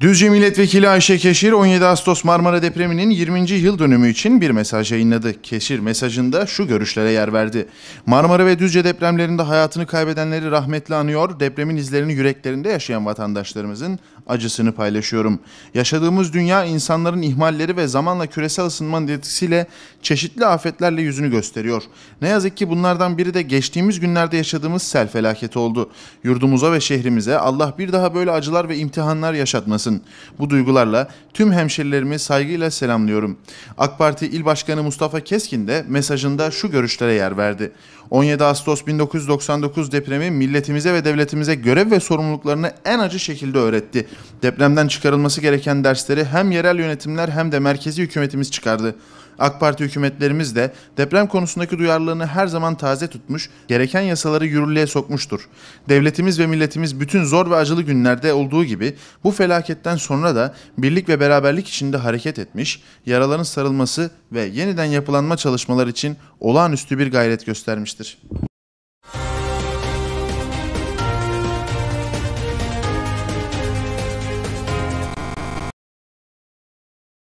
Düzce Milletvekili Ayşe Keşir 17 Ağustos Marmara depreminin 20. yıl dönümü için bir mesaj yayınladı. Keşir mesajında şu görüşlere yer verdi. Marmara ve Düzce depremlerinde hayatını kaybedenleri rahmetle anıyor. Depremin izlerini yüreklerinde yaşayan vatandaşlarımızın acısını paylaşıyorum. Yaşadığımız dünya insanların ihmalleri ve zamanla küresel ısınmanın etkisiyle çeşitli afetlerle yüzünü gösteriyor. Ne yazık ki bunlardan biri de geçtiğimiz günlerde yaşadığımız sel felaketi oldu. Yurdumuza ve şehrimize Allah bir daha böyle acılar ve imtihanlar yaşatmasın yansın. Bu duygularla tüm hemşerilerimi saygıyla selamlıyorum. AK Parti İl Başkanı Mustafa Keskin de mesajında şu görüşlere yer verdi. 17 Ağustos 1999 depremi milletimize ve devletimize görev ve sorumluluklarını en acı şekilde öğretti. Depremden çıkarılması gereken dersleri hem yerel yönetimler hem de merkezi hükümetimiz çıkardı. AK Parti hükümetlerimiz de deprem konusundaki duyarlılığını her zaman taze tutmuş, gereken yasaları yürürlüğe sokmuştur. Devletimiz ve milletimiz bütün zor ve acılı günlerde olduğu gibi bu felaket felaketten sonra da birlik ve beraberlik içinde hareket etmiş, yaraların sarılması ve yeniden yapılanma çalışmaları için olağanüstü bir gayret göstermiştir.